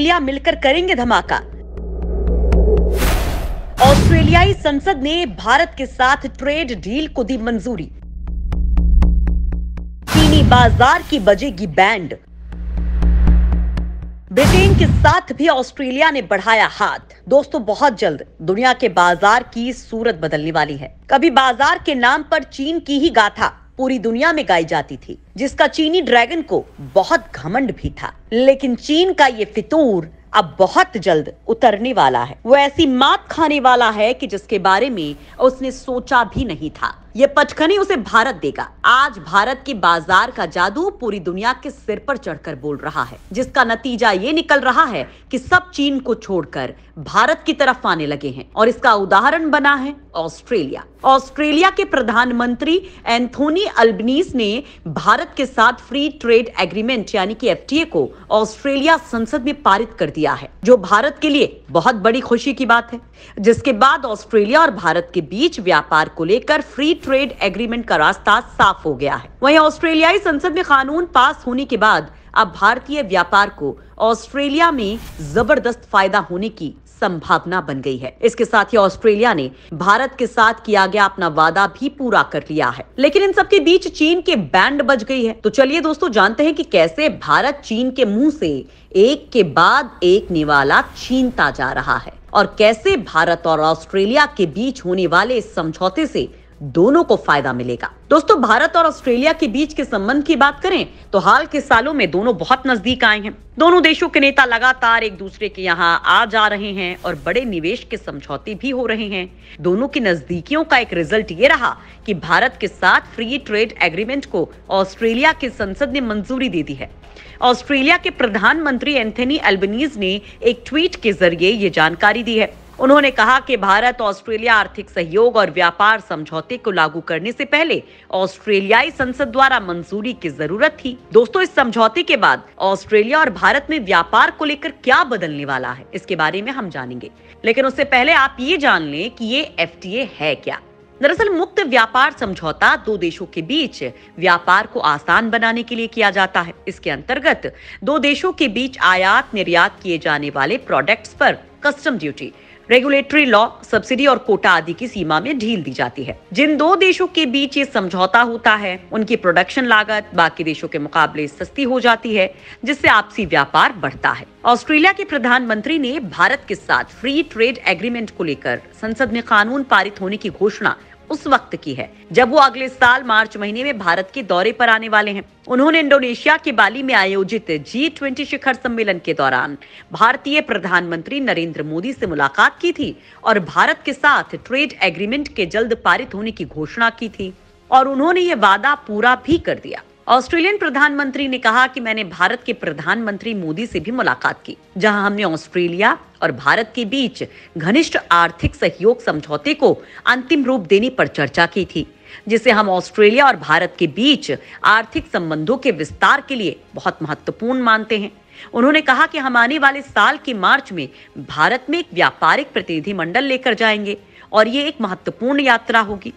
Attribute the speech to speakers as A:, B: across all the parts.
A: Australia मिलकर करेंगे धमाका ऑस्ट्रेलियाई संसद ने भारत के साथ ट्रेड डील को दी मंजूरी चीनी बाजार की बजेगी बैंड ब्रिटेन के साथ भी ऑस्ट्रेलिया ने बढ़ाया हाथ दोस्तों बहुत जल्द दुनिया के बाजार की सूरत बदलने वाली है कभी बाजार के नाम पर चीन की ही गाथा पूरी दुनिया में गाई जाती थी जिसका चीनी ड्रैगन को बहुत घमंड भी था लेकिन चीन का ये फितूर अब बहुत जल्द उतरने वाला है वो ऐसी मात खाने वाला है कि जिसके बारे में उसने सोचा भी नहीं था ये पचखनी उसे भारत देगा आज भारत के बाजार का जादू पूरी दुनिया के सिर पर चढ़कर बोल रहा है जिसका नतीजा ये निकल रहा है कि सब चीन को छोड़कर भारत की तरफ आने लगे हैं और इसका उदाहरण बना है ऑस्ट्रेलिया ऑस्ट्रेलिया के प्रधानमंत्री एंथोनी अल्बनीस ने भारत के साथ फ्री ट्रेड एग्रीमेंट यानी कि एफटीए को ऑस्ट्रेलिया संसद में पारित कर दिया है जो भारत के लिए बहुत बड़ी खुशी की बात है जिसके बाद ऑस्ट्रेलिया और भारत के बीच व्यापार को लेकर फ्री ट्रेड एग्रीमेंट का रास्ता साफ हो गया है वही ऑस्ट्रेलियाई संसद में कानून पास होने के बाद अब भारतीय व्यापार को ऑस्ट्रेलिया में जबरदस्त फायदा होने की संभावना बन गई है इसके साथ ही ऑस्ट्रेलिया ने भारत के साथ किया गया अपना वादा भी पूरा कर लिया है लेकिन इन सबके बीच चीन के बैंड बज गई है तो चलिए दोस्तों जानते हैं कि कैसे भारत चीन के मुंह से एक के बाद एक निवाला छीनता जा रहा है और कैसे भारत और ऑस्ट्रेलिया के बीच होने वाले इस समझौते से दोनों को फायदा मिलेगा दोस्तों भारत और ऑस्ट्रेलिया के बीच के संबंध की बात करें तो हाल के सालों में दोनों बहुत नजदीक आए हैं दोनों देशों के नेता लगातार एक दूसरे के यहाँ आ जा रहे हैं और बड़े निवेश के समझौते भी हो रहे हैं दोनों की नजदीकियों का एक रिजल्ट ये रहा कि भारत के साथ फ्री ट्रेड एग्रीमेंट को ऑस्ट्रेलिया के संसद ने मंजूरी दे दी है ऑस्ट्रेलिया के प्रधानमंत्री एंथनी एल्बनीज ने एक ट्वीट के जरिए ये जानकारी दी है उन्होंने कहा कि भारत ऑस्ट्रेलिया आर्थिक सहयोग और व्यापार समझौते को लागू करने से पहले ऑस्ट्रेलियाई संसद द्वारा मंजूरी की जरूरत थी दोस्तों इस समझौते के बाद ऑस्ट्रेलिया और भारत में व्यापार को लेकर क्या बदलने वाला है इसके बारे में हम जानेंगे लेकिन उससे पहले आप ये जान लें कि ये एफ है क्या दरअसल मुक्त व्यापार समझौता दो देशों के बीच व्यापार को आसान बनाने के लिए किया जाता है इसके अंतर्गत दो देशों के बीच आयात निर्यात किए जाने वाले प्रोडक्ट्स पर custom duty regulatory law subsidy और कोटा आदि की सीमा में ढील दी जाती है जिन दो देशों के बीच ये समझौता होता है उनकी प्रोडक्शन लागत बाकी देशों के मुकाबले सस्ती हो जाती है जिससे आपसी व्यापार बढ़ता है ऑस्ट्रेलिया के प्रधानमंत्री ने भारत के साथ फ्री ट्रेड एग्रीमेंट को लेकर संसद में कानून पारित होने की घोषणा उस वक्त की है जब वो अगले साल मार्च महीने में भारत के दौरे पर आने वाले हैं उन्होंने इंडोनेशिया के बाली में आयोजित जी ट्वेंटी शिखर सम्मेलन के दौरान भारतीय प्रधानमंत्री नरेंद्र मोदी से मुलाकात की थी और भारत के साथ ट्रेड एग्रीमेंट के जल्द पारित होने की घोषणा की थी और उन्होंने ये वादा पूरा भी कर दिया ऑस्ट्रेलियन प्रधानमंत्री ने कहा कि मैंने भारत के प्रधानमंत्री मोदी से भी मुलाकात की जहां हमने ऑस्ट्रेलिया और भारत के बीच घनिष्ठ आर्थिक सहयोग समझौते को अंतिम रूप देने पर चर्चा की थी जिसे हम ऑस्ट्रेलिया और भारत के बीच आर्थिक संबंधों के विस्तार के लिए बहुत महत्वपूर्ण मानते हैं उन्होंने कहा कि हम आने वाले साल के मार्च में भारत में एक व्यापारिक प्रतिनिधिमंडल लेकर जाएंगे और ये एक महत्वपूर्ण यात्रा होगी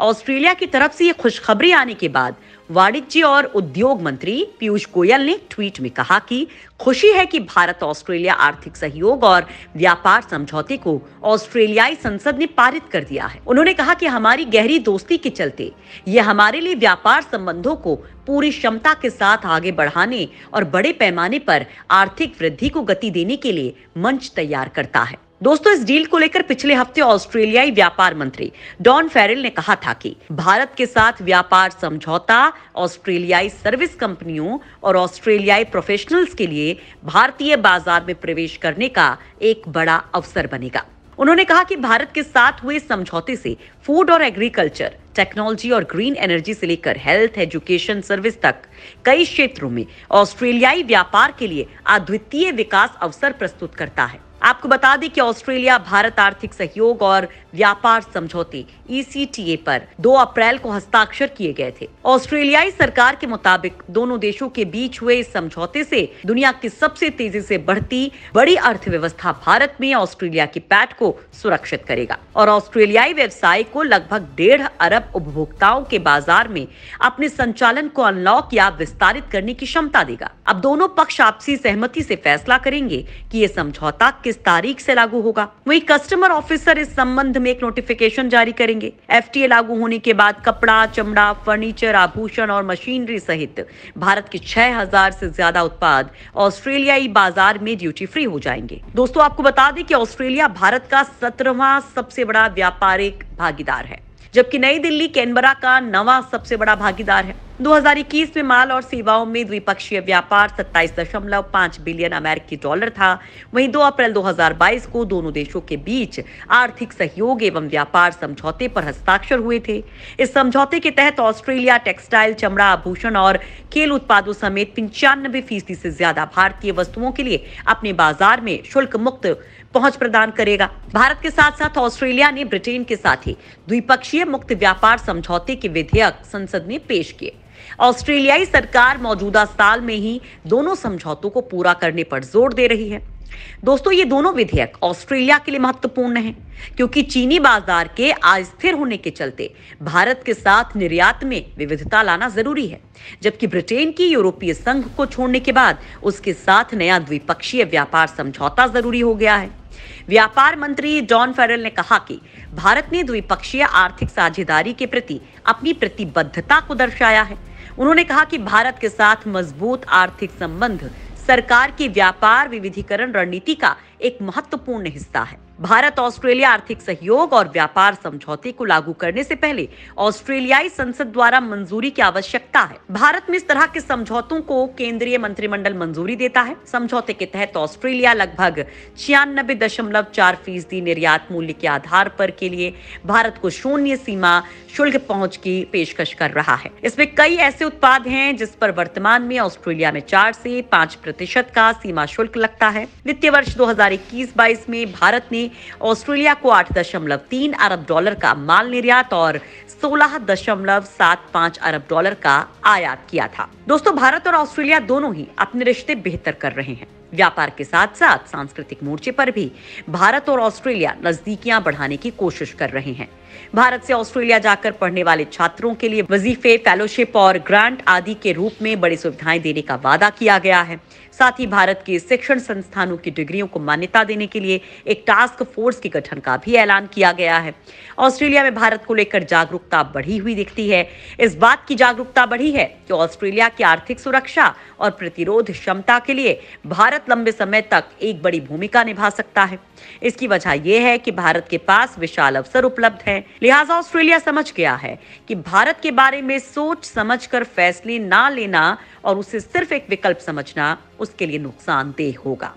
A: ऑस्ट्रेलिया की तरफ से ये खुशखबरी आने के बाद वाणिज्य और उद्योग मंत्री पीयूष गोयल ने ट्वीट में कहा कि खुशी है कि भारत ऑस्ट्रेलिया आर्थिक सहयोग और व्यापार समझौते को ऑस्ट्रेलियाई संसद ने पारित कर दिया है उन्होंने कहा कि हमारी गहरी दोस्ती के चलते ये हमारे लिए व्यापार संबंधों को पूरी क्षमता के साथ आगे बढ़ाने और बड़े पैमाने पर आर्थिक वृद्धि को गति देने के लिए मंच तैयार करता है दोस्तों इस डील को लेकर पिछले हफ्ते ऑस्ट्रेलियाई व्यापार मंत्री डॉन फेरिल ने कहा था कि भारत के साथ व्यापार समझौता ऑस्ट्रेलियाई सर्विस कंपनियों और ऑस्ट्रेलियाई प्रोफेशनल्स के लिए भारतीय बाजार में प्रवेश करने का एक बड़ा अवसर बनेगा उन्होंने कहा कि भारत के साथ हुए समझौते से फूड और एग्रीकल्चर टेक्नोलॉजी और ग्रीन एनर्जी से लेकर हेल्थ एजुकेशन सर्विस तक कई क्षेत्रों में ऑस्ट्रेलियाई व्यापार के लिए अद्वितीय विकास अवसर प्रस्तुत करता है आपको बता दें कि ऑस्ट्रेलिया भारत आर्थिक सहयोग और व्यापार समझौते ईसीटीए e पर 2 अप्रैल को हस्ताक्षर किए गए थे ऑस्ट्रेलियाई सरकार के मुताबिक दोनों देशों के बीच हुए इस समझौते से दुनिया की सबसे तेजी से बढ़ती बड़ी अर्थव्यवस्था भारत में ऑस्ट्रेलिया की पैट को सुरक्षित करेगा और ऑस्ट्रेलियाई व्यवसाय को लगभग डेढ़ अरब उपभोक्ताओं के बाजार में अपने संचालन को अनलॉक या विस्तारित करने की क्षमता देगा अब दोनों पक्ष आपसी सहमति से फैसला करेंगे कि ये समझौता किस किस तारीख से लागू होगा वही कस्टमर ऑफिसर इस संबंध में एक नोटिफिकेशन जारी करेंगे एफ लागू होने के बाद कपड़ा चमड़ा फर्नीचर आभूषण और मशीनरी सहित भारत के छह से ज्यादा उत्पाद ऑस्ट्रेलियाई बाजार में ड्यूटी फ्री हो जाएंगे दोस्तों आपको बता दें कि ऑस्ट्रेलिया भारत का सत्रहवा सबसे बड़ा व्यापारिक भागीदार है जबकि नई दिल्ली कैनबरा का नवा सबसे बड़ा भागीदार है 2021 में माल और सेवाओं में द्विपक्षीय व्यापार 27.5 बिलियन अमेरिकी डॉलर था वहीं 2 अप्रैल 2022 को दोनों देशों के बीच आर्थिक सहयोग एवं व्यापार समझौते पर हस्ताक्षर हुए थे इस समझौते के तहत ऑस्ट्रेलिया टेक्सटाइल चमड़ा आभूषण और खेल उत्पादों समेत पंचानबे फीसदी से ज्यादा भारतीय वस्तुओं के लिए अपने बाजार में शुल्क मुक्त पहुंच प्रदान करेगा भारत के साथ साथ ऑस्ट्रेलिया ने ब्रिटेन के साथ ही द्विपक्षीय मुक्त व्यापार समझौते के विधेयक संसद में पेश किए ऑस्ट्रेलियाई सरकार मौजूदा साल में ही दोनों समझौतों को पूरा करने पर जोर दे रही है दोस्तों ये दोनों विधेयक ऑस्ट्रेलिया के लिए महत्वपूर्ण हैं क्योंकि चीनी बाजार के अस्थिर होने के चलते भारत के साथ निर्यात में विविधता लाना जरूरी है जबकि ब्रिटेन की यूरोपीय संघ को छोड़ने के बाद उसके साथ नया द्विपक्षीय व्यापार समझौता जरूरी हो गया है व्यापार मंत्री जॉन फेरल ने कहा कि भारत ने द्विपक्षीय आर्थिक साझेदारी के प्रति अपनी प्रतिबद्धता को दर्शाया है उन्होंने कहा कि भारत के साथ मजबूत आर्थिक संबंध सरकार की व्यापार विविधीकरण रणनीति का एक महत्वपूर्ण हिस्सा है भारत ऑस्ट्रेलिया आर्थिक सहयोग और व्यापार समझौते को लागू करने से पहले ऑस्ट्रेलियाई संसद द्वारा मंजूरी की आवश्यकता है भारत में इस तरह के समझौतों को केंद्रीय मंत्रिमंडल मंजूरी देता है समझौते के तहत ऑस्ट्रेलिया लगभग छियानबे दशमलव चार फीसदी निर्यात मूल्य के आधार पर के लिए भारत को शून्य सीमा शुल्क पहुंच की पेशकश कर रहा है इसमें कई ऐसे उत्पाद हैं जिस पर वर्तमान में ऑस्ट्रेलिया में चार से पाँच प्रतिशत का सीमा शुल्क लगता है वित्तीय वर्ष दो हजार में भारत ने ऑस्ट्रेलिया को आठ दशमलव तीन अरब डॉलर का माल निर्यात और सोलह दशमलव सात पाँच अरब डॉलर का आयात किया था दोस्तों भारत और ऑस्ट्रेलिया दोनों ही अपने रिश्ते बेहतर कर रहे हैं व्यापार के साथ साथ सांस्कृतिक मोर्चे पर भी भारत और ऑस्ट्रेलिया नजदीकियां बढ़ाने की कोशिश कर रहे हैं भारत से ऑस्ट्रेलिया जाकर पढ़ने वाले छात्रों के लिए वजीफे फेलोशिप और ग्रांट आदि के रूप में बड़ी सुविधाएं देने का वादा किया गया है साथ ही भारत के शिक्षण संस्थानों की डिग्रियों को मान्यता देने के लिए एक टास्क फोर्स के गठन का भी ऐलान किया गया है ऑस्ट्रेलिया में भारत को लेकर जागरूकता बढ़ी हुई दिखती है इस बात की जागरूकता बढ़ी है कि ऑस्ट्रेलिया की आर्थिक सुरक्षा और प्रतिरोध क्षमता के लिए भारत भारत लंबे समय तक एक बड़ी भूमिका निभा सकता है इसकी वजह यह है कि भारत के पास विशाल अवसर उपलब्ध हैं लिहाजा ऑस्ट्रेलिया समझ गया है कि भारत के बारे में सोच समझ कर फैसले ना लेना और उसे सिर्फ एक विकल्प समझना उसके लिए नुकसानदेह होगा